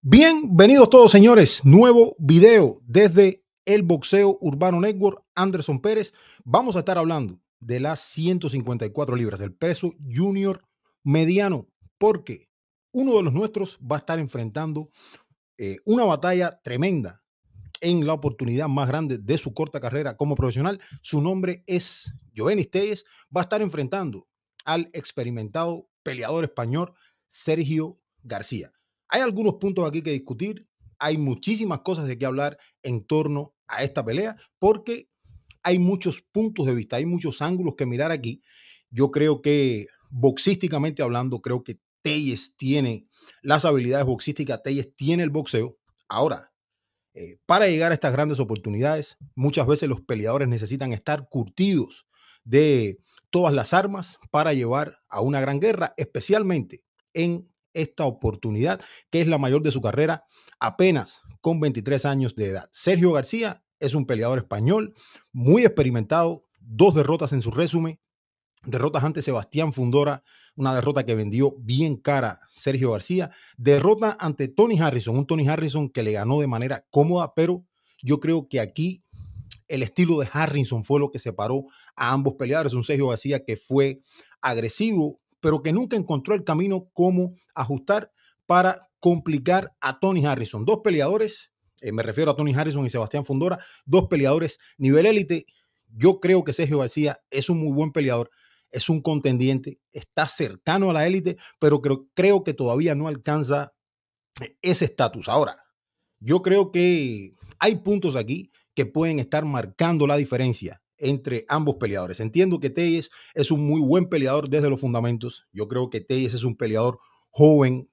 Bienvenidos todos, señores. Nuevo video desde el Boxeo Urbano Network. Anderson Pérez. Vamos a estar hablando de las 154 libras, del peso junior mediano, porque uno de los nuestros va a estar enfrentando eh, una batalla tremenda en la oportunidad más grande de su corta carrera como profesional. Su nombre es Joveni Telles. Va a estar enfrentando al experimentado peleador español Sergio García. Hay algunos puntos aquí que discutir, hay muchísimas cosas de que hablar en torno a esta pelea, porque hay muchos puntos de vista, hay muchos ángulos que mirar aquí. Yo creo que boxísticamente hablando, creo que Telles tiene las habilidades boxísticas, Telles tiene el boxeo. Ahora, eh, para llegar a estas grandes oportunidades, muchas veces los peleadores necesitan estar curtidos de todas las armas para llevar a una gran guerra, especialmente en esta oportunidad, que es la mayor de su carrera, apenas con 23 años de edad. Sergio García es un peleador español muy experimentado, dos derrotas en su resumen, derrotas ante Sebastián Fundora, una derrota que vendió bien cara Sergio García, derrota ante Tony Harrison, un Tony Harrison que le ganó de manera cómoda, pero yo creo que aquí el estilo de Harrison fue lo que separó a ambos peleadores, un Sergio García que fue agresivo, pero que nunca encontró el camino cómo ajustar para complicar a Tony Harrison. Dos peleadores, eh, me refiero a Tony Harrison y Sebastián Fondora, dos peleadores nivel élite. Yo creo que Sergio García es un muy buen peleador, es un contendiente, está cercano a la élite, pero creo que todavía no alcanza ese estatus. Ahora, yo creo que hay puntos aquí que pueden estar marcando la diferencia entre ambos peleadores. Entiendo que Telles es un muy buen peleador desde los fundamentos. Yo creo que Telles es un peleador joven,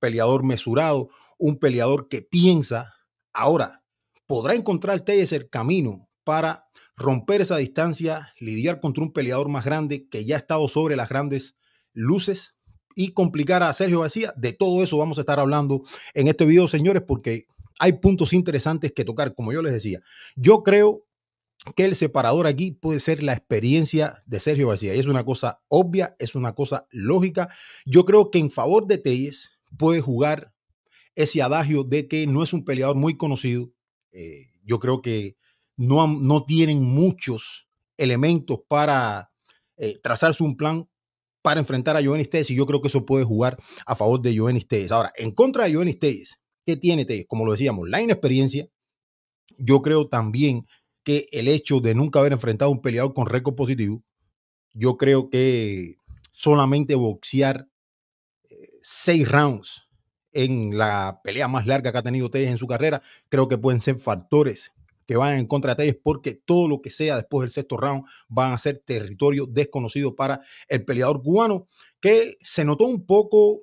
peleador mesurado, un peleador que piensa. Ahora, ¿podrá encontrar Telles el camino para romper esa distancia, lidiar contra un peleador más grande que ya ha estado sobre las grandes luces y complicar a Sergio García? De todo eso vamos a estar hablando en este video, señores, porque hay puntos interesantes que tocar, como yo les decía. Yo creo que el separador aquí puede ser la experiencia de Sergio García. Y es una cosa obvia, es una cosa lógica. Yo creo que en favor de Telles puede jugar ese adagio de que no es un peleador muy conocido. Eh, yo creo que no, no, tienen muchos elementos para eh, trazarse un plan para enfrentar a Joven Teys. y yo creo que eso puede jugar a favor de Joven Teys. Ahora, en contra de Joven Tellez, ¿qué tiene Telles? Como lo decíamos, la inexperiencia. Yo creo también que el hecho de nunca haber enfrentado a un peleador con récord positivo, yo creo que solamente boxear eh, seis rounds en la pelea más larga que ha tenido Telles en su carrera, creo que pueden ser factores que van en contra de Telles porque todo lo que sea después del sexto round van a ser territorio desconocido para el peleador cubano, que se notó un poco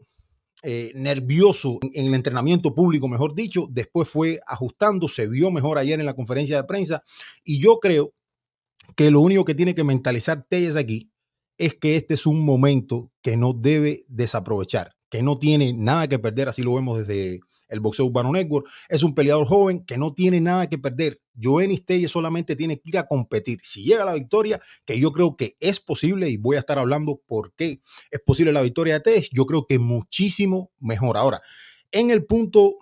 eh, nervioso en el entrenamiento público, mejor dicho, después fue ajustando, se vio mejor ayer en la conferencia de prensa y yo creo que lo único que tiene que mentalizar Telles aquí es que este es un momento que no debe desaprovechar que no tiene nada que perder, así lo vemos desde el Boxeo Urbano Network. Es un peleador joven que no tiene nada que perder. Joenis Stelle solamente tiene que ir a competir. Si llega la victoria, que yo creo que es posible, y voy a estar hablando por qué es posible la victoria de Telles, yo creo que muchísimo mejor. Ahora, en el punto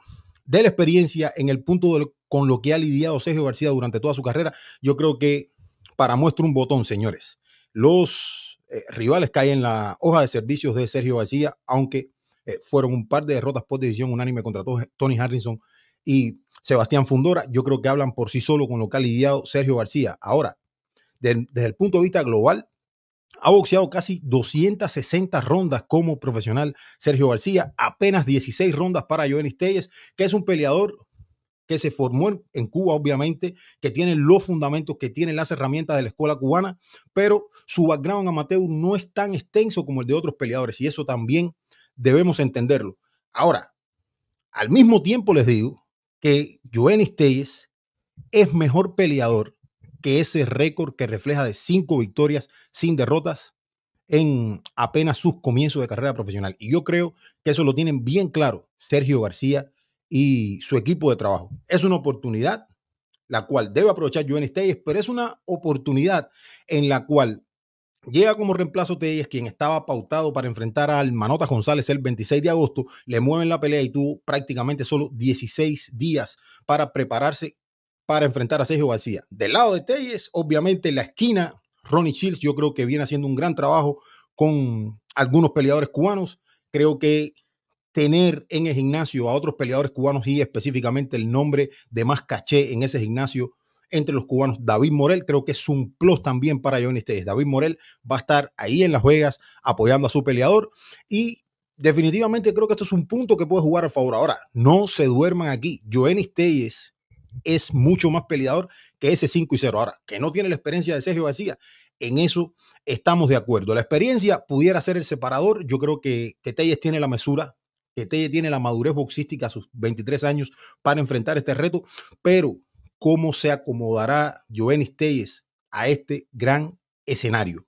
de la experiencia, en el punto con lo que ha lidiado Sergio García durante toda su carrera, yo creo que para muestra un botón, señores. Los eh, rivales caen en la hoja de servicios de Sergio García, aunque eh, fueron un par de derrotas por decisión unánime contra Tony Harrison y Sebastián Fundora. Yo creo que hablan por sí solo con lo que ha lidiado Sergio García. Ahora, desde el punto de vista global, ha boxeado casi 260 rondas como profesional Sergio García, apenas 16 rondas para Jovenis Telles, que es un peleador que se formó en, Cuba, obviamente, que tiene los fundamentos, que tiene las herramientas de la escuela cubana, pero su background amateur no es tan extenso como el de otros peleadores y eso también debemos entenderlo. Ahora, al mismo tiempo les digo que Joenis Telles es mejor peleador que ese récord que refleja de cinco victorias sin derrotas en apenas sus comienzos de carrera profesional. Y yo creo que eso lo tienen bien claro Sergio García y su equipo de trabajo. Es una oportunidad la cual debe aprovechar Joan Telles, pero es una oportunidad en la cual Llega como reemplazo Telles, quien estaba pautado para enfrentar al Manota González el 26 de agosto. Le mueven la pelea y tuvo prácticamente solo 16 días para prepararse para enfrentar a Sergio García. Del lado de Telles, obviamente, la esquina, Ronnie Shields, yo creo que viene haciendo un gran trabajo con algunos peleadores cubanos. Creo que tener en el gimnasio a otros peleadores cubanos y específicamente el nombre de más caché en ese gimnasio entre los cubanos. David Morel creo que es un plus también para Johnny Stays. David Morel va a estar ahí en Las Vegas apoyando a su peleador y definitivamente creo que esto es un punto que puede jugar a favor. Ahora, no se duerman aquí. Joenny Telles es mucho más peleador que ese 5 y 0. Ahora, que no tiene la experiencia de Sergio García, en eso estamos de acuerdo. La experiencia pudiera ser el separador. Yo creo que, que Telles tiene la mesura, que Telles tiene la madurez boxística a sus 23 años para enfrentar este reto, pero cómo se acomodará Jovenis Telles a este gran escenario.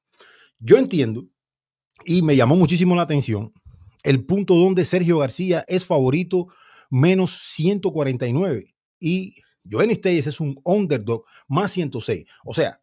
Yo entiendo y me llamó muchísimo la atención el punto donde Sergio García es favorito menos 149 y Jovenis Telles es un underdog más 106. O sea,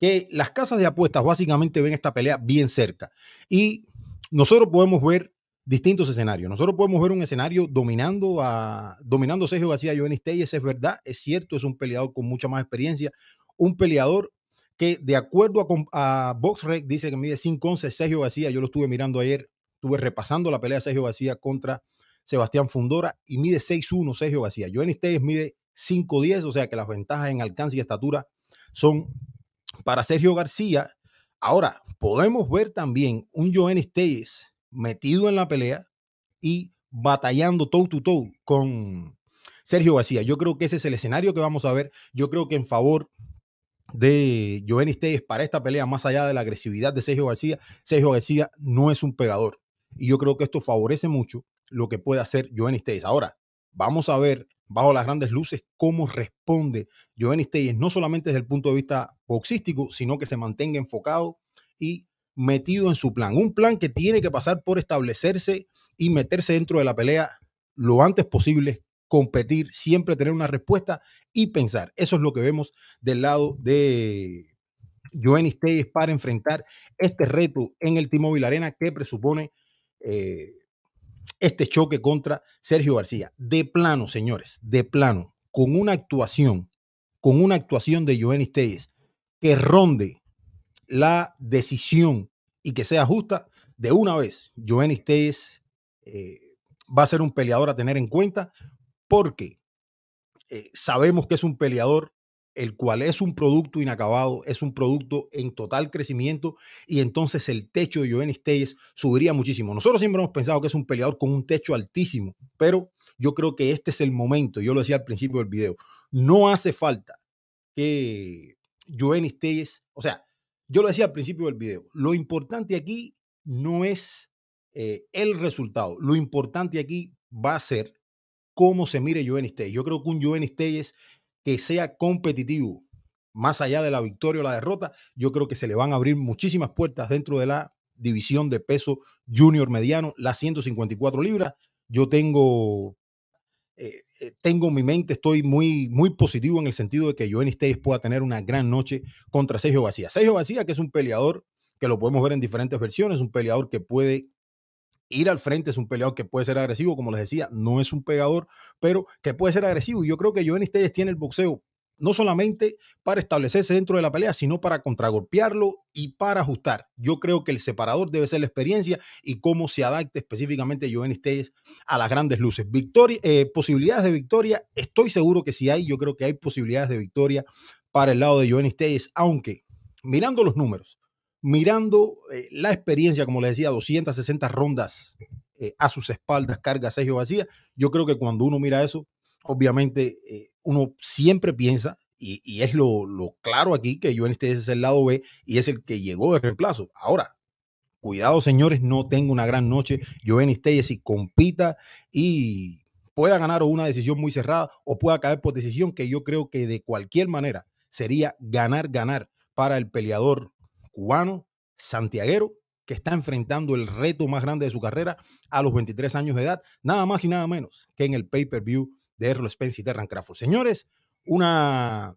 que las casas de apuestas básicamente ven esta pelea bien cerca y nosotros podemos ver distintos escenarios. Nosotros podemos ver un escenario dominando a dominando Sergio García y Jovenis es verdad, es cierto, es un peleador con mucha más experiencia, un peleador que de acuerdo a, BoxRec dice que mide 5'11 Sergio García, yo lo estuve mirando ayer, estuve repasando la pelea de Sergio García contra Sebastián Fundora y mide 6'1 Sergio García. Jovenis Telles mide 5'10, o sea que las ventajas en alcance y estatura son para Sergio García. Ahora, podemos ver también un Jovenis Telles metido en la pelea y batallando toe to toe con Sergio García. Yo creo que ese es el escenario que vamos a ver. Yo creo que en favor de Joven Telles para esta pelea, más allá de la agresividad de Sergio García, Sergio García no es un pegador. Y yo creo que esto favorece mucho lo que puede hacer Joven Telles. Ahora, vamos a ver bajo las grandes luces cómo responde Joven Telles, no solamente desde el punto de vista boxístico, sino que se mantenga enfocado y metido en su plan, un plan que tiene que pasar por establecerse y meterse dentro de la pelea lo antes posible, competir, siempre tener una respuesta y pensar. Eso es lo que vemos del lado de Joanny Stays para enfrentar este reto en el Timóvil Arena que presupone eh, este choque contra Sergio García. De plano, señores, de plano, con una actuación, con una actuación de Joanny Stays que ronde la decisión y que sea justa de una vez. Jovenis Telles eh, va a ser un peleador a tener en cuenta porque eh, sabemos que es un peleador el cual es un producto inacabado, es un producto en total crecimiento y entonces el techo de Jovenis Telles subiría muchísimo. Nosotros siempre hemos pensado que es un peleador con un techo altísimo, pero yo creo que este es el momento, yo lo decía al principio del video, no hace falta que Jovenis Telles, o sea, yo lo decía al principio del video, lo importante aquí no es eh, el resultado, lo importante aquí va a ser cómo se mire Joven Stey. Yo creo que un Joven es que sea competitivo, más allá de la victoria o la derrota, yo creo que se le van a abrir muchísimas puertas dentro de la división de peso junior mediano, las 154 libras. Yo tengo eh, eh, tengo en mi mente, estoy muy, muy positivo en el sentido de que Joanny Styles pueda tener una gran noche contra Sergio García. Sergio García, que es un peleador que lo podemos ver en diferentes versiones, un peleador que puede ir al frente, es un peleador que puede ser agresivo, como les decía, no es un pegador, pero que puede ser agresivo. Y yo creo que Joanny Styles tiene el boxeo no solamente para establecerse dentro de la pelea, sino para contragolpearlo y para ajustar. Yo creo que el separador debe ser la experiencia y cómo se adapte específicamente Joven a las grandes luces. Victoria, eh, posibilidades de victoria, estoy seguro que sí hay. Yo creo que hay posibilidades de victoria para el lado de Joven aunque mirando los números, mirando eh, la experiencia, como les decía, 260 rondas eh, a sus espaldas, carga Sergio vacía. yo creo que cuando uno mira eso, obviamente uno siempre piensa, y, es lo, claro aquí, que Joel Stein es este, el lado B y es el que llegó de reemplazo. Ahora, cuidado señores, no tengo una gran noche Joel Stein si compita y pueda ganar una decisión muy cerrada o pueda caer por decisión, que yo creo que de cualquier manera sería ganar, ganar para el peleador cubano, santiaguero, que está enfrentando el reto más grande de su carrera a los 23 años de edad, nada más y nada menos que en el pay-per-view de Errol Spence y Terran Señores, una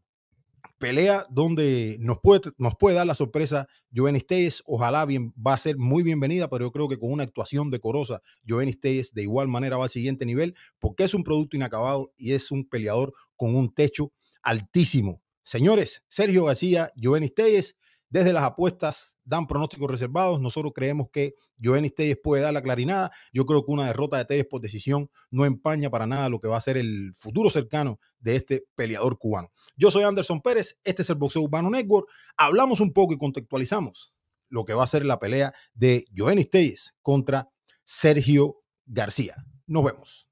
pelea donde nos puede, nos puede dar la sorpresa Jovenis Telles. Ojalá bien, va a ser muy bienvenida, pero yo creo que con una actuación decorosa, Jovenis Telles de igual manera va al siguiente nivel, porque es un producto inacabado y es un peleador con un techo altísimo. Señores, Sergio García, Jovenis Telles, desde las apuestas dan pronósticos reservados. Nosotros creemos que Joenis Telles puede dar la clarinada. Yo creo que una derrota de Telles por decisión no empaña para nada lo que va a ser el futuro cercano de este peleador cubano. Yo soy Anderson Pérez, este es el Boxeo Urbano Network. Hablamos un poco y contextualizamos lo que va a ser la pelea de Joenis Telles contra Sergio García. Nos vemos.